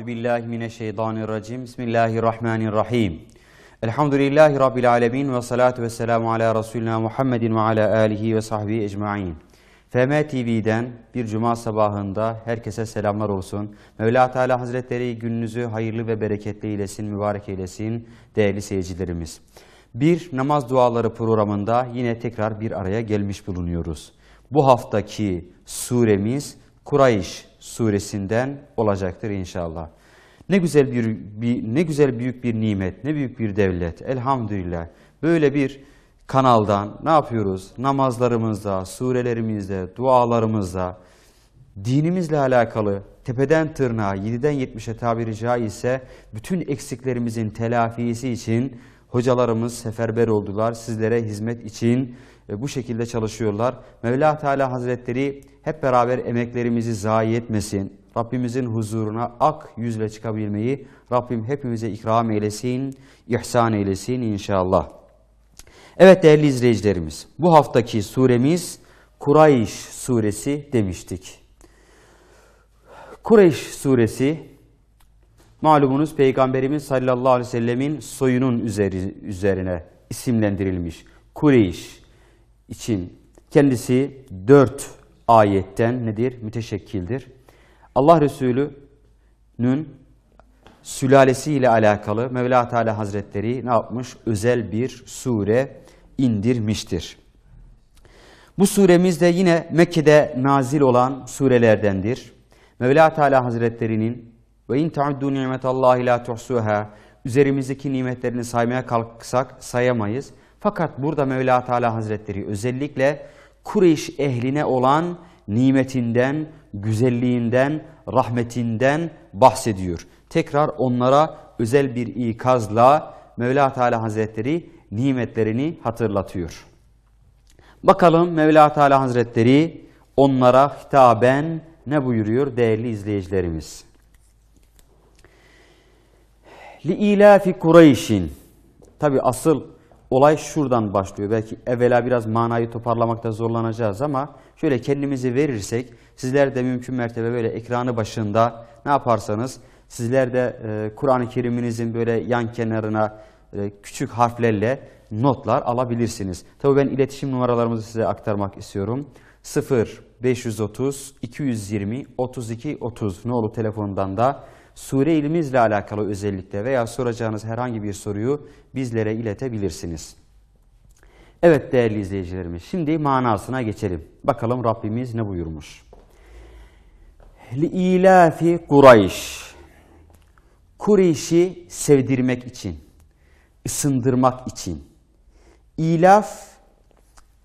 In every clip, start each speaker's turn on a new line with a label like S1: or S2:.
S1: Euzu billahi mineşşeytanirracim. Bismillahirrahmanirrahim. Elhamdülillahi rabbil alamin ve salatu vesselamu ala resulina Muhammedin ve ala alihi ve sahbihi ecmaîn. FM TV'den bir cuma sabahında herkese selamlar olsun. Mevla Teala Hazretleri gününüzü hayırlı ve bereketli eylesin, mübarek eylesin değerli seyircilerimiz. Bir namaz duaları programında yine tekrar bir araya gelmiş bulunuyoruz. Bu haftaki suremiz Kureyş suresinden olacaktır inşallah. Ne güzel bir, bir ne güzel büyük bir nimet, ne büyük bir devlet. Elhamdülillah. Böyle bir kanaldan ne yapıyoruz? Namazlarımızda, surelerimizde, dualarımızda, dinimizle alakalı tepeden tırnağa 7'den 70'e tabiri caizse bütün eksiklerimizin telafisi için hocalarımız seferber oldular. Sizlere hizmet için bu şekilde çalışıyorlar. Mevla Teala Hazretleri hep beraber emeklerimizi zayi etmesin. Rabbimizin huzuruna ak yüzle çıkabilmeyi Rabbim hepimize ikram eylesin, ihsan eylesin inşallah. Evet değerli izleyicilerimiz, bu haftaki suremiz Kureyş suresi demiştik. Kureyş suresi malumunuz Peygamberimiz sallallahu aleyhi ve sellemin soyunun üzeri, üzerine isimlendirilmiş. Kureyş için kendisi dört ayetten nedir? Müteşekkildir. Allah Resulü'nün sülalesi ile alakalı Mevla Teala Hazretleri ne yapmış? Özel bir sure indirmiştir. Bu suremiz de yine Mekke'de nazil olan surelerdendir. Mevla Teala Hazretleri'nin ve in ta'uddu ni'metallahi la tuhsuha üzerimizdeki nimetlerini saymaya kalksak sayamayız. Fakat burada Mevla Teala Hazretleri özellikle Kureyş ehline olan nimetinden, güzelliğinden, rahmetinden bahsediyor. Tekrar onlara özel bir ikazla Mevla Teala Hazretleri nimetlerini hatırlatıyor. Bakalım Mevla Teala Hazretleri onlara hitaben ne buyuruyor değerli izleyicilerimiz? Li ilafi Kureyş'in tabi asıl olay şuradan başlıyor. Belki evvela biraz manayı toparlamakta zorlanacağız ama şöyle kendimizi verirsek sizler de mümkün mertebe böyle ekranı başında ne yaparsanız sizler de e, Kur'an-ı Kerim'inizin böyle yan kenarına e, küçük harflerle notlar alabilirsiniz. Tabii ben iletişim numaralarımızı size aktarmak istiyorum. 0 530 220 32 30 ne olur telefondan da sure ilmimizle alakalı özellikle veya soracağınız herhangi bir soruyu bizlere iletebilirsiniz. Evet değerli izleyicilerimiz şimdi manasına geçelim. Bakalım Rabbimiz ne buyurmuş? Li-ilafi Kureyş Kureyş'i sevdirmek için, ısındırmak için. İlaf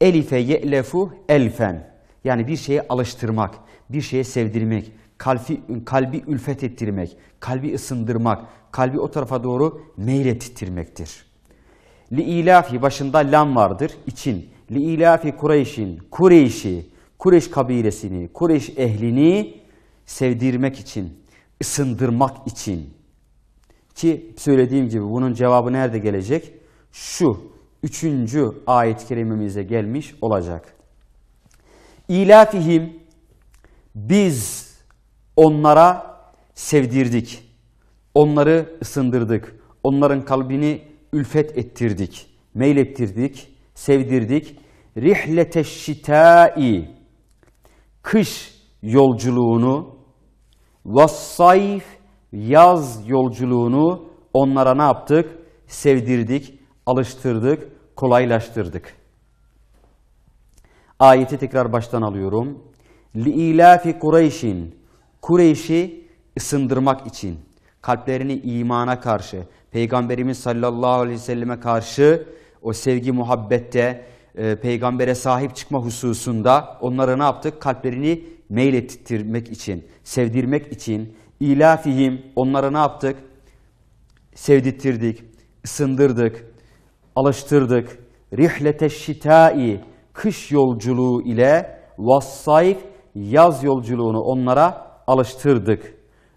S1: elife ye'lefu elfen yani bir şeye alıştırmak, bir şeye sevdirmek kalbi, kalbi ülfet ettirmek, kalbi ısındırmak, kalbi o tarafa doğru meylettirmektir. Li ilafi başında lam vardır, için. Li ilafi Kureyş'in, Kureyş'i, Kureyş kabilesini, Kureyş ehlini sevdirmek için, ısındırmak için. Ki söylediğim gibi bunun cevabı nerede gelecek? Şu üçüncü ayet-i kerimemize gelmiş olacak. İlafihim biz Onlara sevdirdik. Onları ısındırdık. Onların kalbini ülfet ettirdik. Meylettirdik, sevdirdik. Rihlete şitai. Kış yolculuğunu vassayf yaz yolculuğunu onlara ne yaptık? Sevdirdik, alıştırdık, kolaylaştırdık. Ayeti tekrar baştan alıyorum. Li ilafi Kureyş'in Kureyş'i ısındırmak için kalplerini imana karşı, Peygamberimiz sallallahu aleyhi ve selleme karşı o sevgi muhabbette e, peygambere sahip çıkma hususunda onlara ne yaptık? Kalplerini meylettirmek için, sevdirmek için ilafihim onlara ne yaptık? Sevdirttirdik, ısındırdık, alıştırdık. Rihlete şitai kış yolculuğu ile vassayf yaz yolculuğunu onlara alıştırdık.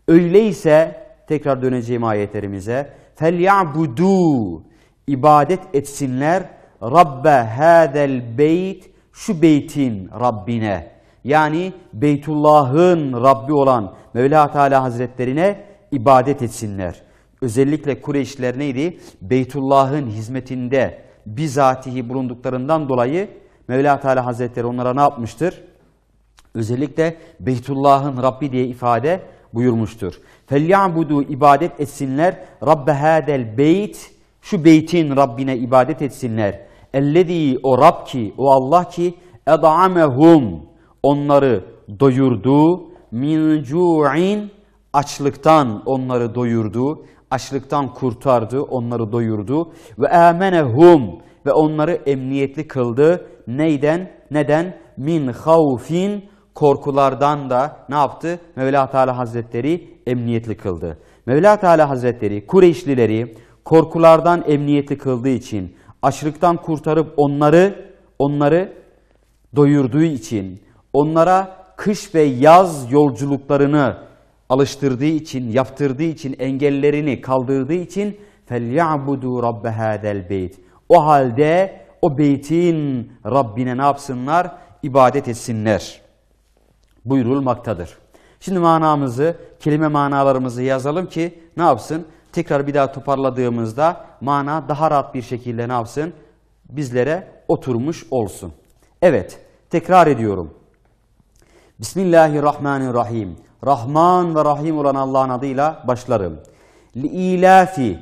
S1: Öyleyse tekrar döneceğim ayetlerimize. فَلْيَعْبُدُوا ibadet etsinler Rabbe hadel beyt şu beytin Rabbine yani Beytullah'ın Rabbi olan Mevla Teala Hazretlerine ibadet etsinler. Özellikle Kureyşliler neydi? Beytullah'ın hizmetinde bizatihi bulunduklarından dolayı Mevla Teala Hazretleri onlara ne yapmıştır? Özellikle Beytullah'ın Rabbi diye ifade buyurmuştur. Felyabudu ibadet etsinler. Rabbe hadel beyt şu beytin Rabbine ibadet etsinler. Ellezî o Rab ki o Allah ki ed'amehum onları doyurdu min cu'in açlıktan onları doyurdu. Açlıktan kurtardı, onları doyurdu. Ve amenehum ve onları emniyetli kıldı. Neyden? Neden? Min havfin korkulardan da ne yaptı? Mevla Teala Hazretleri emniyetli kıldı. Mevla Teala Hazretleri Kureyşlileri korkulardan emniyeti kıldığı için, açlıktan kurtarıp onları onları doyurduğu için, onlara kış ve yaz yolculuklarını alıştırdığı için, yaptırdığı için, engellerini kaldırdığı için فَلْيَعْبُدُوا رَبَّ هَذَا الْبَيْتِ O halde o beytin Rabbine ne yapsınlar? İbadet etsinler buyurulmaktadır. Şimdi manamızı, kelime manalarımızı yazalım ki ne yapsın? Tekrar bir daha toparladığımızda mana daha rahat bir şekilde ne yapsın? Bizlere oturmuş olsun. Evet, tekrar ediyorum. Bismillahirrahmanirrahim. Rahman ve Rahim olan Allah'ın adıyla başlarım. Li'ilafi,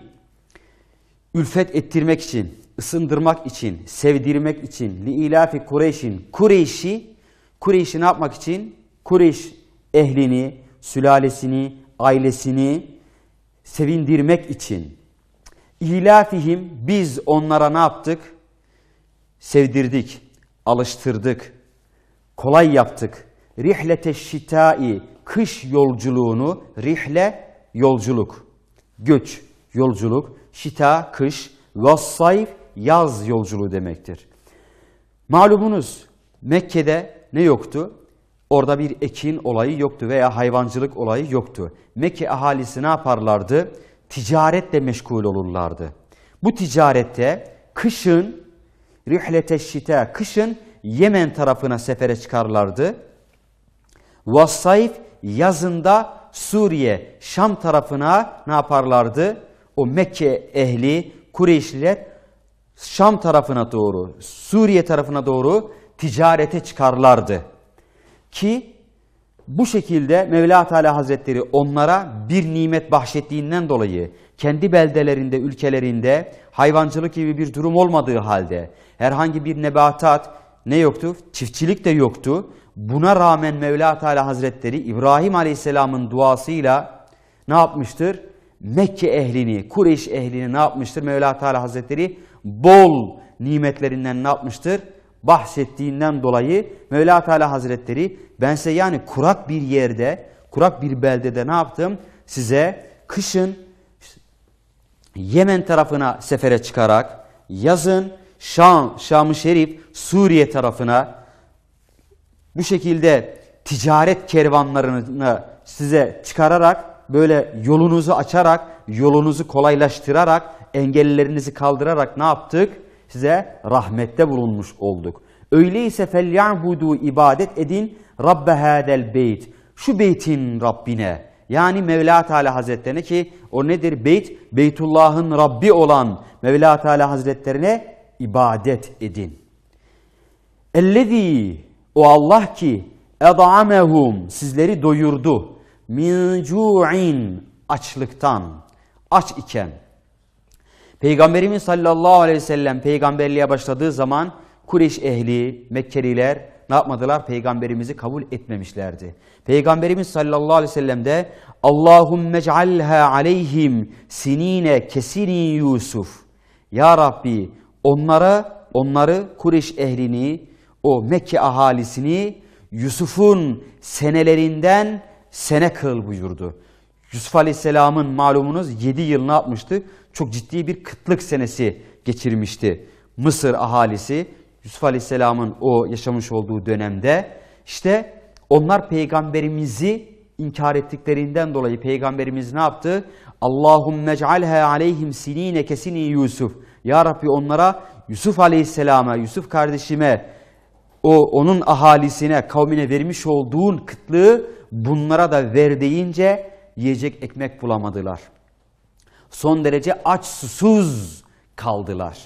S1: ülfet ettirmek için, ısındırmak için, sevdirmek için, li'ilafi Kureyş'in, Kureyş'i, Kureyş'i ne yapmak için? Kureyş ehlini, sülalesini, ailesini sevindirmek için ilafihim biz onlara ne yaptık? Sevdirdik, alıştırdık, kolay yaptık. Rihlete şitai, kış yolculuğunu, rihle yolculuk, göç yolculuk, şita kış, vassayf yaz yolculuğu demektir. Malumunuz Mekke'de ne yoktu? Orada bir ekin olayı yoktu veya hayvancılık olayı yoktu. Mekke ahalisi ne yaparlardı? Ticaretle meşgul olurlardı. Bu ticarette kışın rihlete şita, kışın Yemen tarafına sefere çıkarlardı. Vasayf yazında Suriye, Şam tarafına ne yaparlardı? O Mekke ehli, Kureyşliler Şam tarafına doğru, Suriye tarafına doğru ticarete çıkarlardı. Ki bu şekilde Mevla Teala Hazretleri onlara bir nimet bahşettiğinden dolayı kendi beldelerinde, ülkelerinde hayvancılık gibi bir durum olmadığı halde herhangi bir nebatat ne yoktu? Çiftçilik de yoktu. Buna rağmen Mevla Teala Hazretleri İbrahim Aleyhisselam'ın duasıyla ne yapmıştır? Mekke ehlini, Kureyş ehlini ne yapmıştır? Mevla Teala Hazretleri bol nimetlerinden ne yapmıştır? bahsettiğinden dolayı Mevla Teala Hazretleri ben size yani kurak bir yerde, kurak bir beldede ne yaptım? Size kışın Yemen tarafına sefere çıkarak, yazın Şam, Şam-ı Şerif, Suriye tarafına bu şekilde ticaret kervanlarını size çıkararak, böyle yolunuzu açarak, yolunuzu kolaylaştırarak, engellerinizi kaldırarak ne yaptık? size rahmette bulunmuş olduk. Öyleyse felyabudu ibadet edin Rabbe hadel beyt. Şu beytin Rabbine yani Mevla Teala Hazretlerine ki o nedir? Beyt, Beytullah'ın Rabbi olan Mevla Teala Hazretlerine ibadet edin. Ellezî o Allah ki ed'amehum sizleri doyurdu min açlıktan aç iken Peygamberimiz sallallahu aleyhi ve sellem peygamberliğe başladığı zaman Kureyş ehli, Mekkeliler ne yapmadılar? Peygamberimizi kabul etmemişlerdi. Peygamberimiz sallallahu aleyhi ve sellem de Allahümme cealha aleyhim sinine kesini Yusuf. Ya Rabbi onlara, onları Kureyş ehlini, o Mekke ahalisini Yusuf'un senelerinden sene kıl buyurdu. Yusuf Aleyhisselam'ın malumunuz 7 yıl ne yapmıştı? çok ciddi bir kıtlık senesi geçirmişti. Mısır ahalisi Yusuf Aleyhisselam'ın o yaşamış olduğu dönemde işte onlar peygamberimizi inkar ettiklerinden dolayı peygamberimiz ne yaptı? Allahümme cealhe aleyhim sinine kesini Yusuf. Ya Rabbi onlara Yusuf Aleyhisselam'a, Yusuf kardeşime, o onun ahalisine, kavmine vermiş olduğun kıtlığı bunlara da ver deyince yiyecek ekmek bulamadılar.'' son derece aç susuz kaldılar.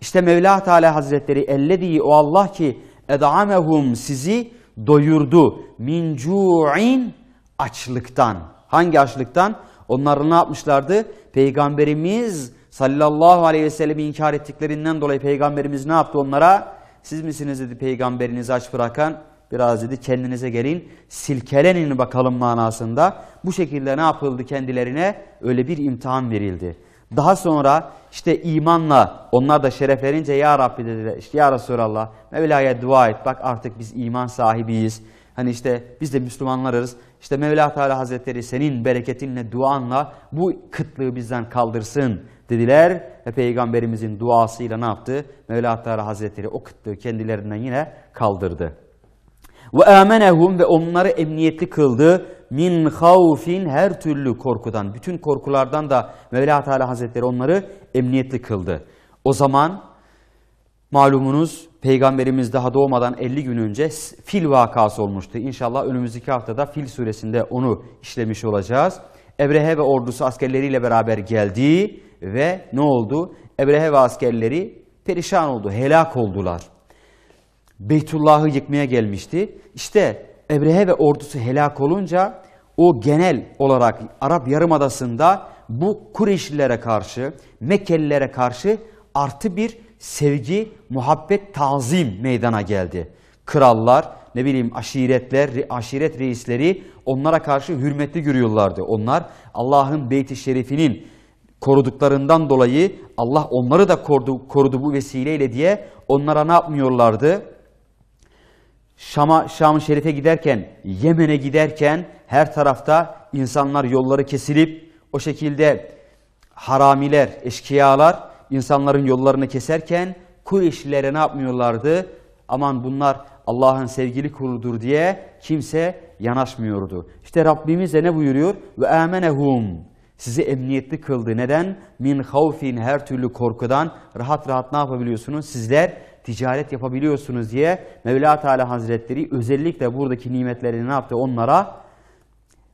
S1: İşte Mevla Teala Hazretleri ellediği o Allah ki ed'amehum sizi doyurdu. Min cu'in açlıktan. Hangi açlıktan? Onlar ne yapmışlardı? Peygamberimiz sallallahu aleyhi ve sellem'i inkar ettiklerinden dolayı peygamberimiz ne yaptı onlara? Siz misiniz dedi peygamberinizi aç bırakan? biraz dedi kendinize gelin silkelenin bakalım manasında. Bu şekilde ne yapıldı kendilerine? Öyle bir imtihan verildi. Daha sonra işte imanla onlar da şereflerince ya Rabbi dediler işte ya Resulallah Mevla'ya dua et bak artık biz iman sahibiyiz. Hani işte biz de Müslümanlarız. İşte Mevla Teala Hazretleri senin bereketinle, duanla bu kıtlığı bizden kaldırsın dediler. Ve Peygamberimizin duasıyla ne yaptı? Mevla Teala Hazretleri o kıtlığı kendilerinden yine kaldırdı. Ve amenehum ve onları emniyetli kıldı min havfin her türlü korkudan, bütün korkulardan da Mevla Teala Hazretleri onları emniyetli kıldı. O zaman malumunuz Peygamberimiz daha doğmadan 50 gün önce fil vakası olmuştu. İnşallah önümüzdeki haftada fil suresinde onu işlemiş olacağız. Ebrehe ve ordusu askerleriyle beraber geldi ve ne oldu? Ebrehe ve askerleri perişan oldu, helak oldular. Beytullah'ı yıkmaya gelmişti. İşte Ebrehe ve ordusu helak olunca o genel olarak Arap Yarımadası'nda bu Kureyşlilere karşı, Mekkelilere karşı artı bir sevgi, muhabbet, tazim meydana geldi. Krallar, ne bileyim aşiretler, aşiret reisleri onlara karşı hürmetli görüyorlardı. Onlar Allah'ın Beyt-i Şerif'inin koruduklarından dolayı Allah onları da korudu, korudu bu vesileyle diye onlara ne yapmıyorlardı? Şam'a, Şam-ı Şerif'e giderken, Yemen'e giderken her tarafta insanlar yolları kesilip o şekilde haramiler, eşkıyalar insanların yollarını keserken Kureyşlilere ne yapmıyorlardı? Aman bunlar Allah'ın sevgili kurudur diye kimse yanaşmıyordu. İşte Rabbimiz de ne buyuruyor? Ve amenehum sizi emniyetli kıldı. Neden? Min havfin her türlü korkudan rahat rahat ne yapabiliyorsunuz? Sizler ticaret yapabiliyorsunuz diye Mevla Teala Hazretleri özellikle buradaki nimetlerini ne yaptı onlara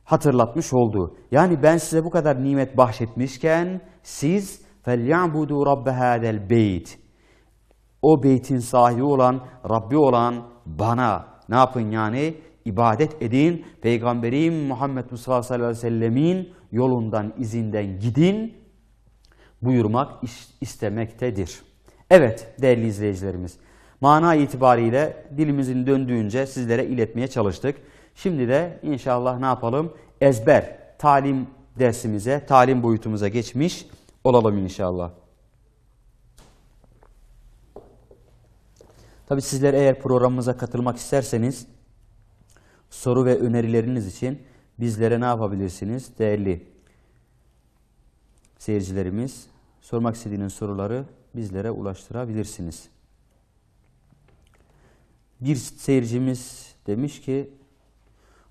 S1: hatırlatmış oldu. Yani ben size bu kadar nimet bahşetmişken siz فَلْيَعْبُدُوا رَبَّ هَذَا الْبَيْتِ O beytin sahibi olan, Rabbi olan bana ne yapın yani? ibadet edin. Peygamberim Muhammed Mustafa sallallahu aleyhi ve sellemin yolundan, izinden gidin buyurmak istemektedir. Evet değerli izleyicilerimiz, mana itibariyle dilimizin döndüğünce sizlere iletmeye çalıştık. Şimdi de inşallah ne yapalım? Ezber, talim dersimize, talim boyutumuza geçmiş olalım inşallah. Tabi sizler eğer programımıza katılmak isterseniz soru ve önerileriniz için bizlere ne yapabilirsiniz? Değerli seyircilerimiz sormak istediğiniz soruları bizlere ulaştırabilirsiniz. Bir seyircimiz demiş ki,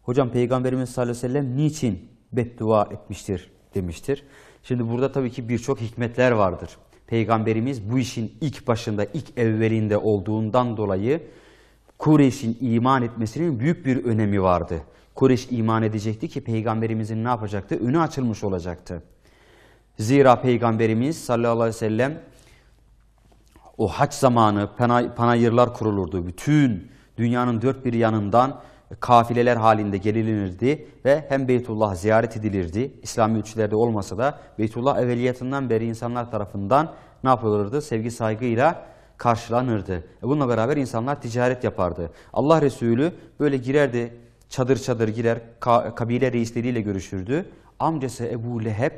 S1: Hocam Peygamberimiz sallallahu aleyhi ve sellem niçin beddua etmiştir demiştir. Şimdi burada tabii ki birçok hikmetler vardır. Peygamberimiz bu işin ilk başında, ilk evvelinde olduğundan dolayı Kureyş'in iman etmesinin büyük bir önemi vardı. Kureyş iman edecekti ki peygamberimizin ne yapacaktı? Önü açılmış olacaktı. Zira peygamberimiz sallallahu aleyhi ve sellem o haç zamanı panayırlar kurulurdu. Bütün dünyanın dört bir yanından kafileler halinde gelilinirdi ve hem Beytullah ziyaret edilirdi. İslam ölçülerde olmasa da Beytullah evveliyatından beri insanlar tarafından ne yapılırdı? Sevgi saygıyla karşılanırdı. E, bununla beraber insanlar ticaret yapardı. Allah Resulü böyle girerdi, çadır çadır girer, kabile reisleriyle görüşürdü. Amcası Ebu Leheb,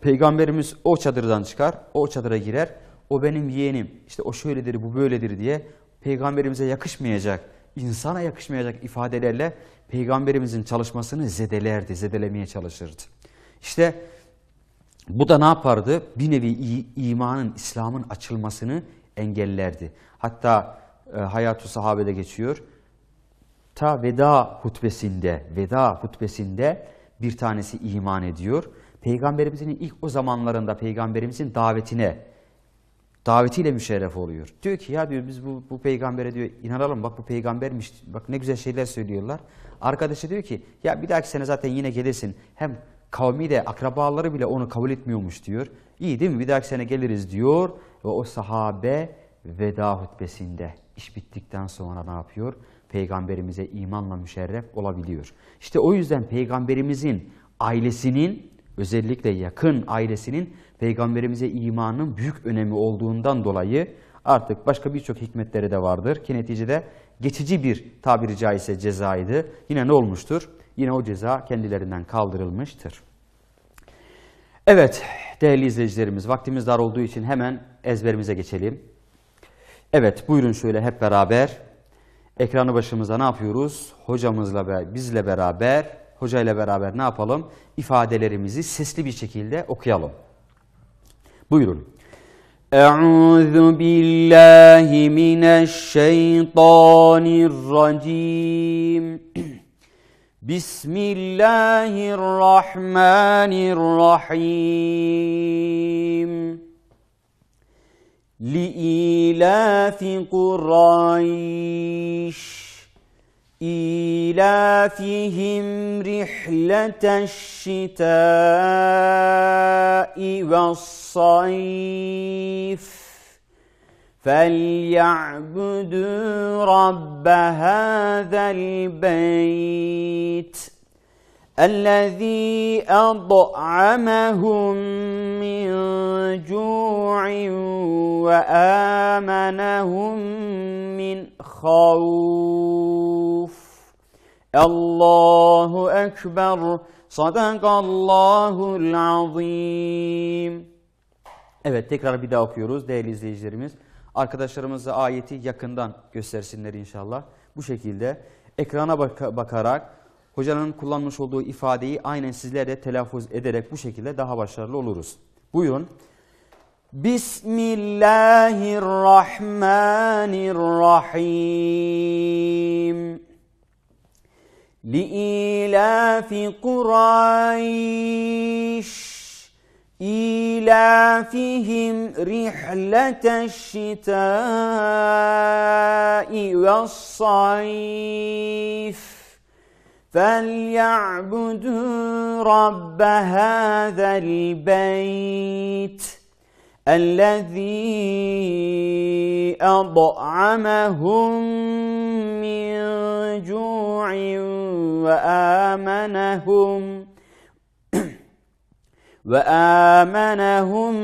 S1: Peygamberimiz o çadırdan çıkar, o çadıra girer, o benim yeğenim, işte o şöyledir, bu böyledir diye peygamberimize yakışmayacak, insana yakışmayacak ifadelerle peygamberimizin çalışmasını zedelerdi, zedelemeye çalışırdı. İşte bu da ne yapardı? Bir nevi imanın, İslam'ın açılmasını engellerdi. Hatta e, Hayat-ı Sahabe'de geçiyor. Ta veda hutbesinde, veda hutbesinde bir tanesi iman ediyor. Peygamberimizin ilk o zamanlarında peygamberimizin davetine davetiyle müşerref oluyor. Diyor ki ya diyor biz bu, bu peygambere diyor inanalım bak bu peygambermiş bak ne güzel şeyler söylüyorlar. Arkadaşı diyor ki ya bir dahaki sene zaten yine gelirsin. Hem kavmi de akrabaları bile onu kabul etmiyormuş diyor. İyi değil mi bir dahaki sene geliriz diyor ve o sahabe veda hutbesinde iş bittikten sonra ne yapıyor? Peygamberimize imanla müşerref olabiliyor. İşte o yüzden peygamberimizin ailesinin özellikle yakın ailesinin peygamberimize imanın büyük önemi olduğundan dolayı artık başka birçok hikmetleri de vardır ki neticede geçici bir tabiri caizse cezaydı. Yine ne olmuştur? Yine o ceza kendilerinden kaldırılmıştır. Evet değerli izleyicilerimiz vaktimiz dar olduğu için hemen ezberimize geçelim. Evet buyurun şöyle hep beraber ekranı başımıza ne yapıyoruz? Hocamızla ve bizle beraber, hocayla beraber ne yapalım? İfadelerimizi sesli bir şekilde okuyalım. Buyurun. Euzu billahi mineşşeytanirracim. Bismillahirrahmanirrahim. Li لإيلاف قريش إيلافهم رحلة الشتاء والصيف فليعبدوا رب هذا البيت الذي أضعمهم من جوع وآمنهم من خوف الله أكبر صدق الله العظيم Evet tekrar bir daha okuyoruz değerli izleyicilerimiz. Arkadaşlarımıza ayeti yakından göstersinler inşallah. Bu şekilde ekrana bak bakarak Hocanın kullanmış olduğu ifadeyi aynen sizlere de telaffuz ederek bu şekilde daha başarılı oluruz. Buyurun. Bismillahirrahmanirrahim. لإيلاف قريش إيلافهم رحلة الشتاء والصيف فليعبدوا رب هذا البيت الذي أضعمهم من جوع وآمنهم وآمنهم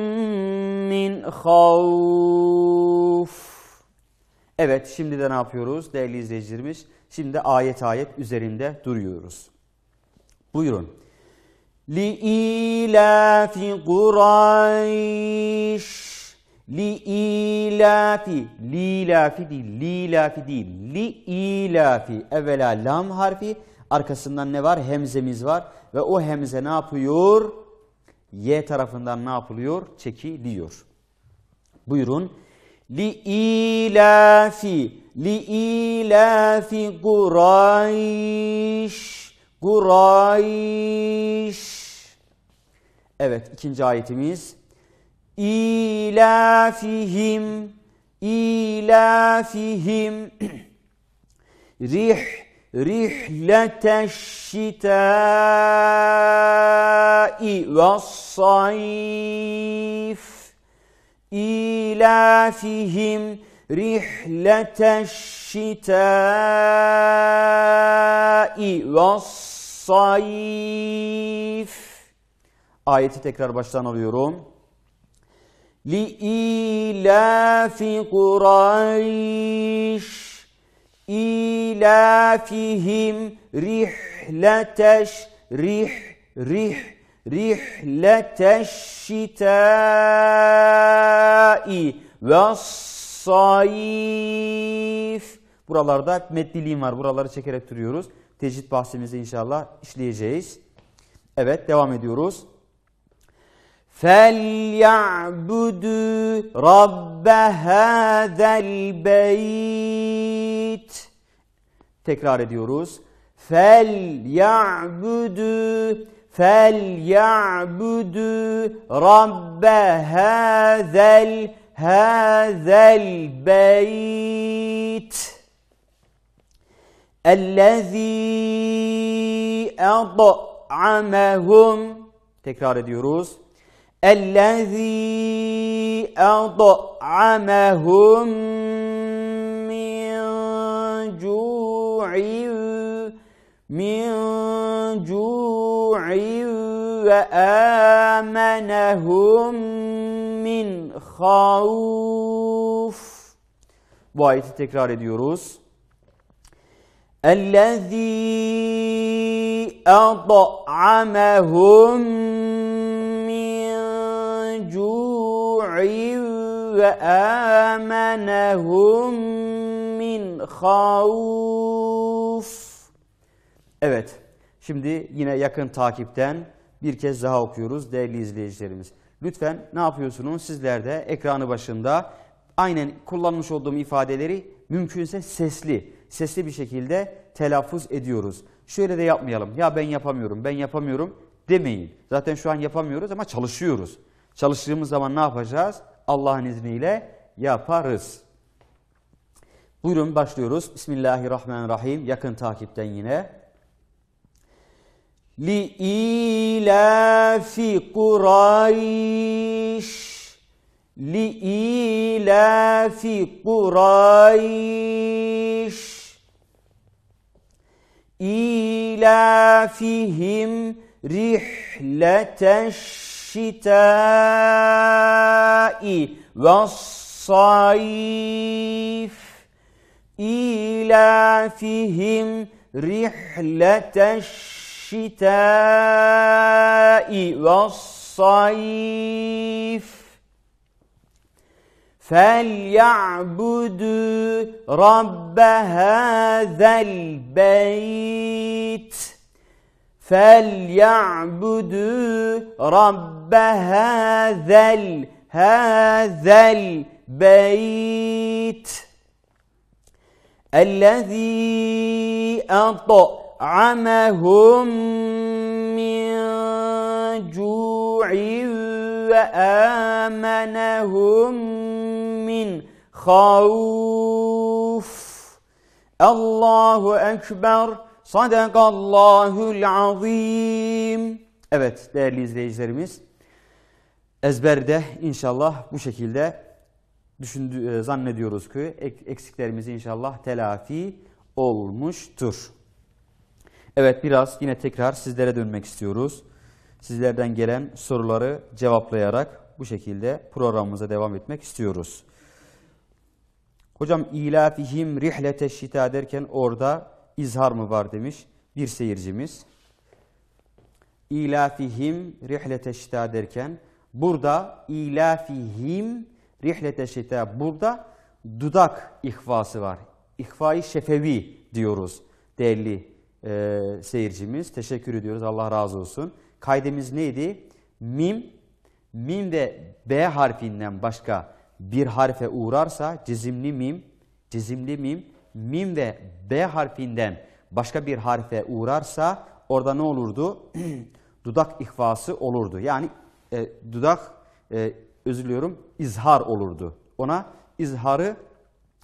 S1: من خَوْفٍ Evet şimdi de ne yapıyoruz değerli izleyicilerimiz? Şimdi de ayet ayet üzerinde duruyoruz. Buyurun. لِإِلَافِ قُرَيْشٍ li'ilafi li'ilafi değil li'ilafi değil li'ilafi evvela lam harfi arkasından ne var hemzemiz var ve o hemze ne yapıyor y tarafından ne yapılıyor çekiliyor buyurun لإيلاف لإيلاف قريش قريش Evet ikinci ayetimiz İlafihim İlafihim Rih Rihleteşşitâi Vassayif إيلافهم رحلة الشتاء والصيف Ayeti tekrar baştan alıyorum. لِإِيلَافِ قُرَيْشٍ إِيلَافِهِمْ رِحْلَةَ رِحْ رِحْ Rihleteşşitâi ve sayif. Buralarda hep var. Buraları çekerek duruyoruz. Tecvid bahsimizi inşallah işleyeceğiz. Evet devam ediyoruz. فَلْيَعْبُدُوا رَبَّ هَذَا الْبَيْتِ Tekrar ediyoruz. فَلْيَعْبُدُوا فليعبدوا رب هذا هذا البيت الذي أطعمهم تكرار الدروس الذي أطعمهم من جوع من جوع وآمنهم من خَوْفٍ Bu ayeti tekrar ediyoruz. اَلَّذ۪ي اَطْعَمَهُمْ مِنْ جُوعٍ وَآمَنَهُمْ مِنْ خَوْفٍ Evet. Şimdi yine yakın takipten bir kez daha okuyoruz değerli izleyicilerimiz. Lütfen ne yapıyorsunuz? Sizler de ekranı başında aynen kullanmış olduğum ifadeleri mümkünse sesli, sesli bir şekilde telaffuz ediyoruz. Şöyle de yapmayalım. Ya ben yapamıyorum, ben yapamıyorum demeyin. Zaten şu an yapamıyoruz ama çalışıyoruz. Çalıştığımız zaman ne yapacağız? Allah'ın izniyle yaparız. Buyurun başlıyoruz. Bismillahirrahmanirrahim. Yakın takipten yine. لإيلاف قريش لإيلاف قريش إيلافهم رحلة الشتاء والصيف إيلافهم رحلة الشتاء الشتاء والصيف فليعبدوا رب هذا البيت فليعبدوا رب هذا هذا البيت الذي أطأ أطعمهم من جوع وآمنهم من خوف Allahu Ekber Sadakallahul Azim Evet değerli izleyicilerimiz ezberde inşallah bu şekilde düşündü, e, zannediyoruz ki eksiklerimiz inşallah telafi olmuştur. Evet biraz yine tekrar sizlere dönmek istiyoruz. Sizlerden gelen soruları cevaplayarak bu şekilde programımıza devam etmek istiyoruz. Hocam ilafihim rihlete şita derken orada izhar mı var demiş bir seyircimiz. İlafihim rihlete şita derken burada ilafihim rihlete şita burada dudak ihvası var. İhvayı şefevi diyoruz değerli e, seyircimiz. Teşekkür ediyoruz. Allah razı olsun. Kaydemiz neydi? Mim. Mim de B harfinden başka bir harfe uğrarsa cizimli mim, cizimli mim, mim ve B harfinden başka bir harfe uğrarsa orada ne olurdu? dudak ihvası olurdu. Yani e, dudak, e, özür diliyorum, izhar olurdu. Ona izharı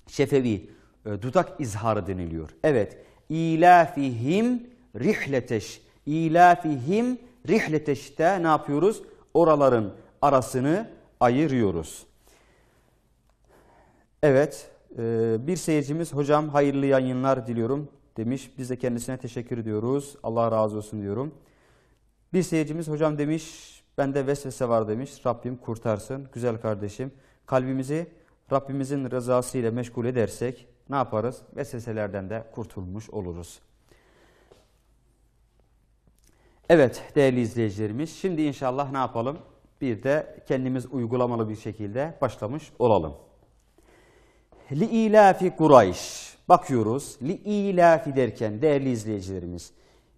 S1: şefevi, e, dudak izharı deniliyor. Evet, İlafihim rihleteş. İlafihim rihleteşte ne yapıyoruz? Oraların arasını ayırıyoruz. Evet, e, bir seyircimiz hocam hayırlı yayınlar diliyorum demiş. Biz de kendisine teşekkür ediyoruz. Allah razı olsun diyorum. Bir seyircimiz hocam demiş bende vesvese var demiş. Rabbim kurtarsın güzel kardeşim. Kalbimizi Rabbimizin rızası ile meşgul edersek ne yaparız? Vesveselerden de kurtulmuş oluruz. Evet değerli izleyicilerimiz şimdi inşallah ne yapalım? Bir de kendimiz uygulamalı bir şekilde başlamış olalım. Li ilafi Kureyş. Bakıyoruz. Li ilafi derken değerli izleyicilerimiz.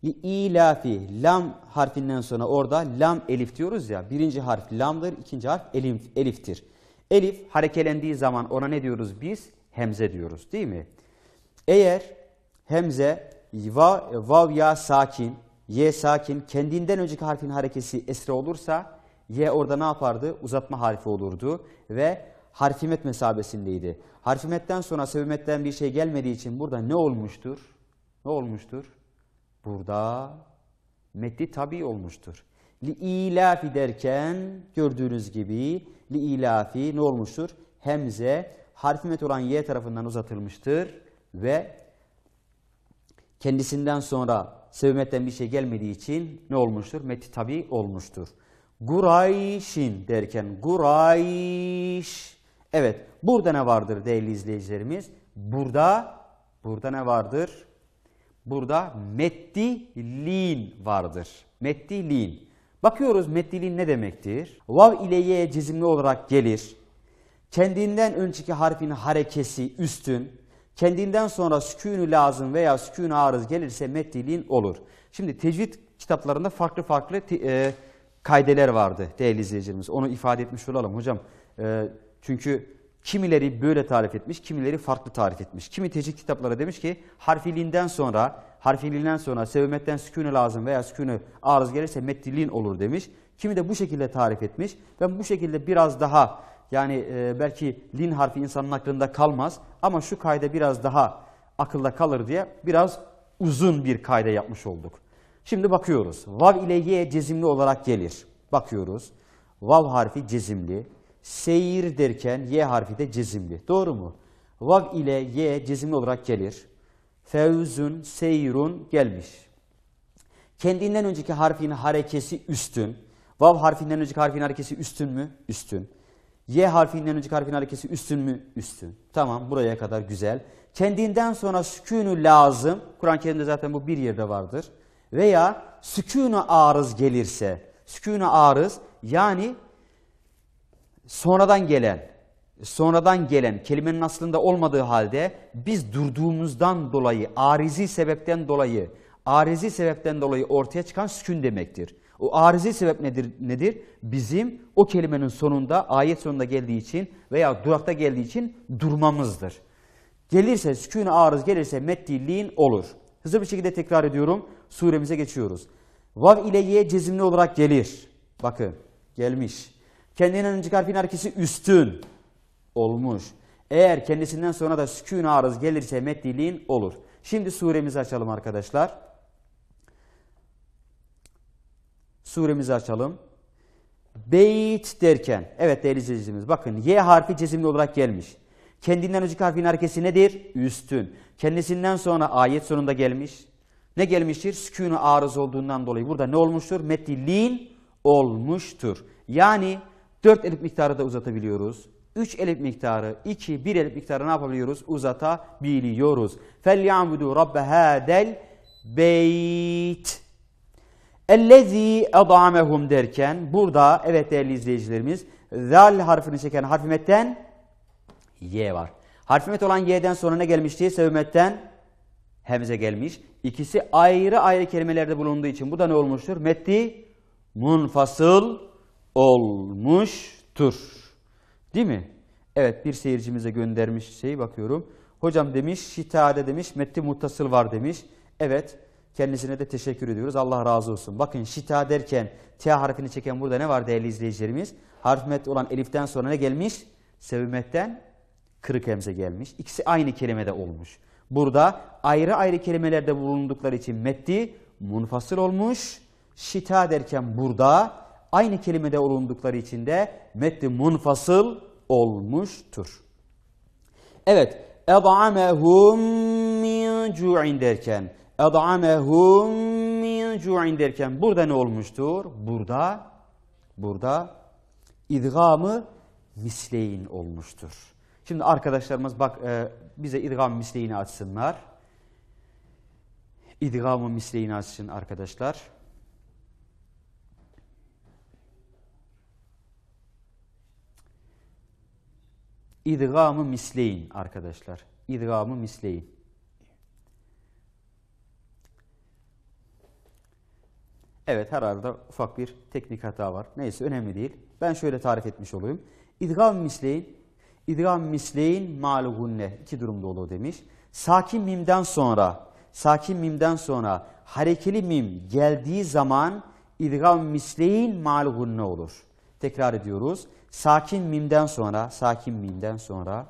S1: Li ilafi lam harfinden sonra orada lam elif diyoruz ya. Birinci harf lamdır, ikinci harf elif, eliftir. Elif harekelendiği zaman ona ne diyoruz biz? hemze diyoruz değil mi? Eğer hemze va, vav ya sakin, ye sakin kendinden önceki harfin harekesi esre olursa ye orada ne yapardı? Uzatma harfi olurdu ve harfimet mesabesindeydi. Harfimetten sonra sevimetten bir şey gelmediği için burada ne olmuştur? Ne olmuştur? Burada metni tabi olmuştur. Li ilafi derken gördüğünüz gibi li ilafi ne olmuştur? Hemze harfi met olan y tarafından uzatılmıştır ve kendisinden sonra sevimetten bir şey gelmediği için ne olmuştur? Meti tabi olmuştur. Gurayşin derken gurayş. Evet burada ne vardır değerli izleyicilerimiz? Burada burada ne vardır? Burada meddilin vardır. Meddilin. Bakıyoruz meddilin ne demektir? Vav ile ye cizimli olarak gelir kendinden önceki harfin harekesi üstün, kendinden sonra sükûnü lazım veya sükûnü arız gelirse meddilin olur. Şimdi tecvid kitaplarında farklı farklı e, kaydeler vardı değerli izleyicilerimiz. Onu ifade etmiş olalım hocam. E, çünkü kimileri böyle tarif etmiş, kimileri farklı tarif etmiş. Kimi tecvid kitapları demiş ki harfilinden sonra, harfilinden sonra sevmetten sükûnü lazım veya sükûnü arız gelirse meddilin olur demiş. Kimi de bu şekilde tarif etmiş. Ben bu şekilde biraz daha yani e, belki lin harfi insanın aklında kalmaz ama şu kayda biraz daha akılda kalır diye biraz uzun bir kayda yapmış olduk. Şimdi bakıyoruz. Vav ile ye cezimli olarak gelir. Bakıyoruz. Vav harfi cezimli. Seyir derken ye harfi de cezimli. Doğru mu? Vav ile ye cezimli olarak gelir. Fevzün, seyrun gelmiş. Kendinden önceki harfin harekesi üstün. Vav harfinden önceki harfin harekesi üstün mü? Üstün. Y harfinden önceki harfin harekesi üstün mü? Üstün. Tamam buraya kadar güzel. Kendinden sonra sükûnü lazım. Kur'an-ı Kerim'de zaten bu bir yerde vardır. Veya sükûnü arız gelirse. Sükûnü arız yani sonradan gelen, sonradan gelen kelimenin aslında olmadığı halde biz durduğumuzdan dolayı, arizi sebepten dolayı, arizi sebepten dolayı ortaya çıkan sükun demektir. O arızi sebep nedir? nedir? Bizim o kelimenin sonunda, ayet sonunda geldiği için veya durakta geldiği için durmamızdır. Gelirse, sükûn arız gelirse meddilliğin olur. Hızlı bir şekilde tekrar ediyorum. Suremize geçiyoruz. Vav ile ye cezimli olarak gelir. Bakın gelmiş. Kendinden önceki harfin harekesi üstün olmuş. Eğer kendisinden sonra da sükûn arız gelirse meddiliğin olur. Şimdi suremizi açalım arkadaşlar. suremizi açalım. Beyt derken, evet değerli izleyicimiz bakın Y harfi cezimli olarak gelmiş. Kendinden önceki harfin harekesi nedir? Üstün. Kendisinden sonra ayet sonunda gelmiş. Ne gelmiştir? Sükûn-u arız olduğundan dolayı. Burada ne olmuştur? Metilin olmuştur. Yani 4 elif miktarı da uzatabiliyoruz. 3 elif miktarı, 2, 1 elif miktarı ne yapabiliyoruz? Uzatabiliyoruz. فَلْيَعْبُدُوا رَبَّ هَذَا beyt. Ellezî edâmehum derken burada evet değerli izleyicilerimiz zal harfini çeken harfimetten y var. Harfimet olan y'den sonra ne gelmişti? Sevmetten hemize gelmiş. İkisi ayrı ayrı kelimelerde bulunduğu için bu da ne olmuştur? Metti munfasıl olmuştur. Değil mi? Evet bir seyircimize göndermiş şeyi bakıyorum. Hocam demiş şitade demiş metti muttasıl var demiş. Evet Kendisine de teşekkür ediyoruz. Allah razı olsun. Bakın şita derken T harfini çeken burada ne var değerli izleyicilerimiz? Harf met olan eliften sonra ne gelmiş? Sevmetten kırık hemze gelmiş. İkisi aynı kelimede olmuş. Burada ayrı ayrı kelimelerde bulundukları için metti munfasıl olmuş. Şita derken burada aynı kelimede bulundukları için de metti munfasıl olmuştur. Evet, اَضْعَمَهُمْ min cu'in derken اَضْعَمَهُمْ مِنْ جُعِنْ derken burada ne olmuştur? Burada, burada idgamı misleyin olmuştur. Şimdi arkadaşlarımız bak e, bize idgam misleyini açsınlar. İdgamı misleyini açsın arkadaşlar. İdgamı misleyin arkadaşlar. İdgamı misleyin. Evet herhalde ufak bir teknik hata var. Neyse önemli değil. Ben şöyle tarif etmiş olayım. İdgam misleyin, idgam misleyin malugunne. iki durumda olur demiş. Sakin mimden sonra, sakin mimden sonra harekeli mim geldiği zaman idgam misleyin malugunne olur. Tekrar ediyoruz. Sakin mimden sonra, sakin mimden sonra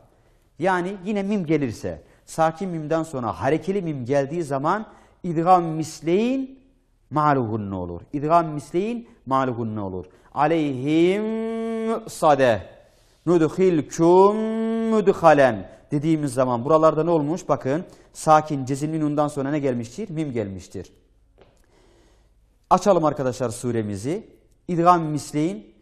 S1: yani yine mim gelirse, sakin mimden sonra harekeli mim geldiği zaman idgam misleyin maluhunne olur. İdgam misleyin maluhunne olur. Aleyhim sade nudhilkum mudhalen dediğimiz zaman buralarda ne olmuş? Bakın sakin cezilmin undan sonra ne gelmiştir? Mim gelmiştir. Açalım arkadaşlar suremizi. İdgam misleyin.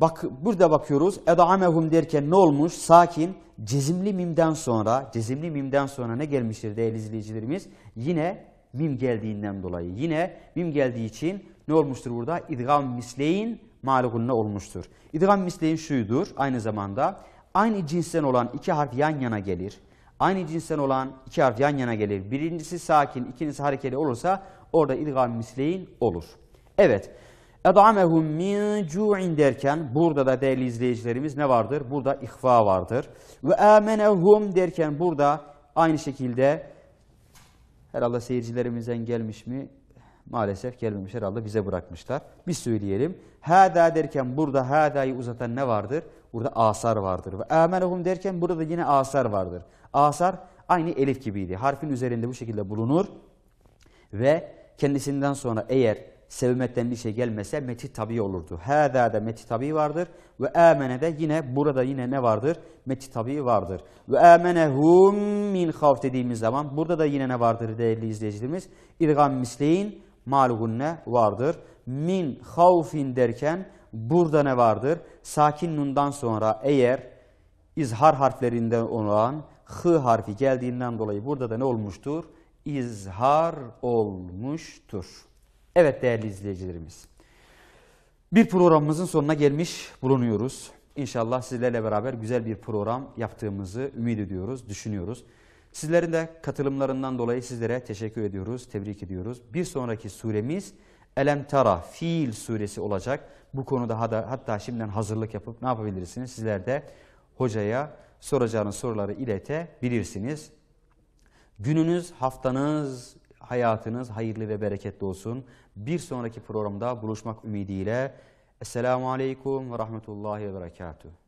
S1: Bak, burada bakıyoruz. Edamehum derken ne olmuş? Sakin. Cezimli mimden sonra, cezimli mimden sonra ne gelmiştir değerli izleyicilerimiz? Yine mim geldiğinden dolayı. Yine mim geldiği için ne olmuştur burada? İdgam misleyin malugunne olmuştur. İdgam misleyin şuydur aynı zamanda. Aynı cinsten olan iki harf yan yana gelir. Aynı cinsten olan iki harf yan yana gelir. Birincisi sakin, ikincisi harekeli olursa orada idgam misleyin olur. Evet. Ed'amehum min cu'in derken burada da değerli izleyicilerimiz ne vardır? Burada ihfa vardır. Ve amenehum derken burada aynı şekilde Herhalde seyircilerimizden gelmiş mi? Maalesef gelmemiş herhalde bize bırakmışlar. Biz söyleyelim. Hâdâ derken burada hâdâyı uzatan ne vardır? Burada asar vardır. Ve âmenehum derken burada da yine asar vardır. Asar aynı elif gibiydi. Harfin üzerinde bu şekilde bulunur ve kendisinden sonra eğer sevmekten bir şey gelmese meti tabi olurdu. Hâdâ da meti tabi vardır. Ve âmene de yine burada yine ne vardır? Meti tabi vardır. Ve hum min havf dediğimiz zaman burada da yine ne vardır değerli izleyicilerimiz? İrgam misleyin malugunne vardır. Min havfin derken burada ne vardır? Sakin nundan sonra eğer izhar harflerinden olan hı harfi geldiğinden dolayı burada da ne olmuştur? İzhar olmuştur. Evet değerli izleyicilerimiz. Bir programımızın sonuna gelmiş bulunuyoruz. İnşallah sizlerle beraber güzel bir program yaptığımızı ümit ediyoruz, düşünüyoruz. Sizlerin de katılımlarından dolayı sizlere teşekkür ediyoruz, tebrik ediyoruz. Bir sonraki suremiz Elem Tara Fiil suresi olacak. Bu konuda hatta şimdiden hazırlık yapıp ne yapabilirsiniz? Sizler de hocaya soracağınız soruları iletebilirsiniz. Gününüz, haftanız, hayatınız hayırlı ve bereketli olsun. Bir sonraki programda buluşmak ümidiyle. Esselamu Aleyküm ve Rahmetullahi ve Berekatuhu.